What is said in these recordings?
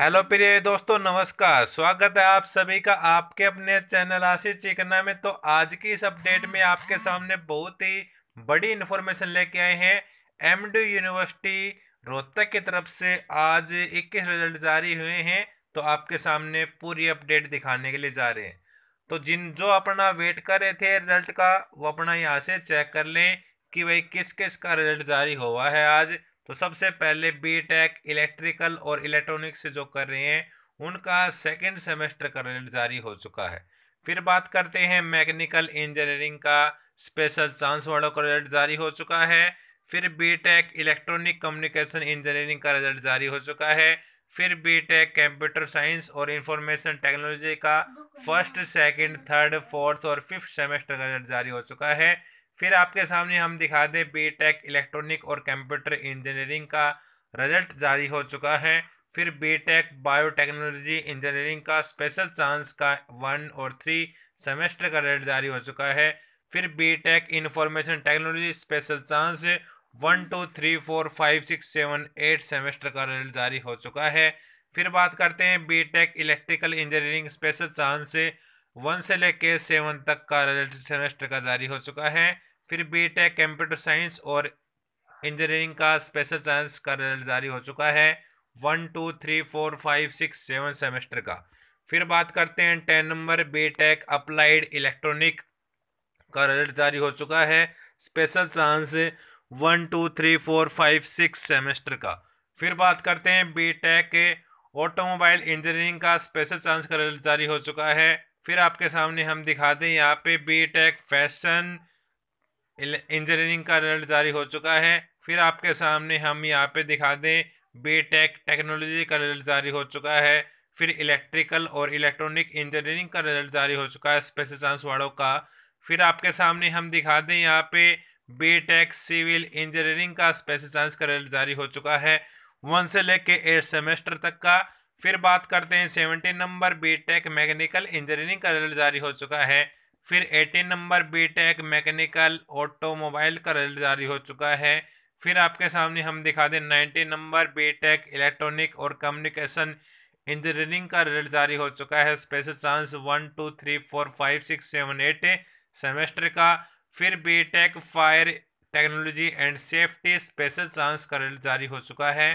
hello प्रिय दोस्तों नमस्कार स्वागत है आप सभी का आपके अपने चैनल आशी चिकना में तो आज की इस अपडेट में आपके सामने बहुत ही बड़ी इन्फॉर्मेशन लेके आए हैं एम यूनिवर्सिटी रोहतक की तरफ से आज 21 रिजल्ट जारी हुए हैं तो आपके सामने पूरी अपडेट दिखाने के लिए जा रहे हैं तो जिन जो अपना वेट कर रहे थे रिजल्ट का वो अपना यहाँ से चेक कर लें कि भाई किस किस का रिजल्ट जारी हुआ है आज तो सबसे पहले बी टेक इलेक्ट्रिकल और इलेक्ट्रॉनिक्स से जो कर रहे हैं उनका सेकेंड सेमेस्टर का रिजल्ट जारी हो चुका है फिर बात करते हैं मैकेनिकल इंजीनियरिंग का स्पेशल चांस वालों का रिजल्ट जारी हो चुका है फिर B tech electronic communication engineering का रिजल्ट जारी हो चुका है फिर बी टेक कंप्यूटर साइंस और इंफॉर्मेशन टेक्नोलॉजी का फर्स्ट सेकंड, थर्ड फोर्थ और फिफ्थ सेमेस्टर का रिजल्ट जारी हो चुका है फिर आपके सामने हम दिखा दें बी टेक इलेक्ट्रॉनिक और कंप्यूटर इंजीनियरिंग का रिजल्ट जारी हो चुका है फिर बी टेक बायोटेक्नोलॉजी इंजीनियरिंग का स्पेशल चांस का वन और थ्री सेमेस्टर का रिजल्ट जारी हो चुका है फिर B tech information technology special chance one two three four five six seven eight semester का रिजल्ट जारी हो चुका है फिर बात करते हैं B tech electrical engineering special chance one से लेके सेवन तक का रिजल्ट सेमेस्टर का जारी हो चुका है फिर बीटेक कंप्यूटर साइंस और इंजीनियरिंग का स्पेशल साइंस का रिजल्ट जारी हो चुका है one two three four five six seven semester का फिर बात करते हैं ten number B tech applied electronic का रिजल्ट जारी हो चुका है special science one two three four five six semester का फिर बात करते हैं बी टेक ऑटोमोबाइल इंजीनियरिंग का स्पेशल चांस का रिजल्ट जारी हो चुका है फिर आपके सामने हम दिखा दें यहाँ पे बी टेक फैशन इंजीनियरिंग का रिजल्ट जारी हो चुका है फिर आपके सामने हम यहाँ पे दिखा दें बी टेक टेक्नोलॉजी का रिजल्ट जारी हो चुका है फिर इलेक्ट्रिकल और इलेक्ट्रॉनिक इंजीनियरिंग का रिजल्ट जारी हो चुका है स्पेशल चांस वालों का फिर आपके सामने हम दिखा दें यहाँ पे बी टेक सिविल इंजीनियरिंग का स्पेशल चांस का रिजल्ट जारी हो चुका है वन से लेके एट सेमेस्टर तक का फिर बात करते हैं seventeen number B tech mechanical engineering का रिजल्ट जारी हो चुका है फिर eighteen number B tech mechanical automobile का रिजल्ट जारी हो चुका है फिर आपके सामने हम दिखा दें नाइनटीन नंबर बीटेक इलेक्ट्रॉनिक और कम्युनिकेशन इंजीनियरिंग का रिजल्ट जारी हो चुका है special chance one two three four five six seven eight semester का फिर B tech fire technology and safety special chance का रिजल्ट जारी हो चुका है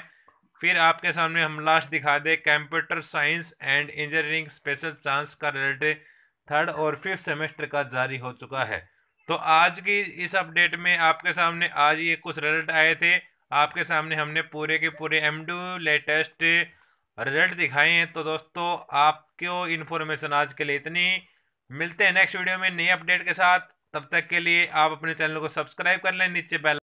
फिर आपके सामने हम लास्ट दिखा दें computer science and engineering special chance का रिजल्ट थर्ड और फिफ्थ सेमेस्टर का जारी हो चुका है तो आज की इस अपडेट में आपके सामने आज ये कुछ रिजल्ट आए थे आपके सामने हमने पूरे के पूरे एम लेटेस्ट रिजल्ट दिखाए हैं तो दोस्तों आपको इन्फॉर्मेशन आज के लिए इतनी मिलते हैं नेक्स्ट वीडियो में नई अपडेट के साथ तब तक के लिए आप अपने चैनल को सब्सक्राइब कर लें नीचे बेल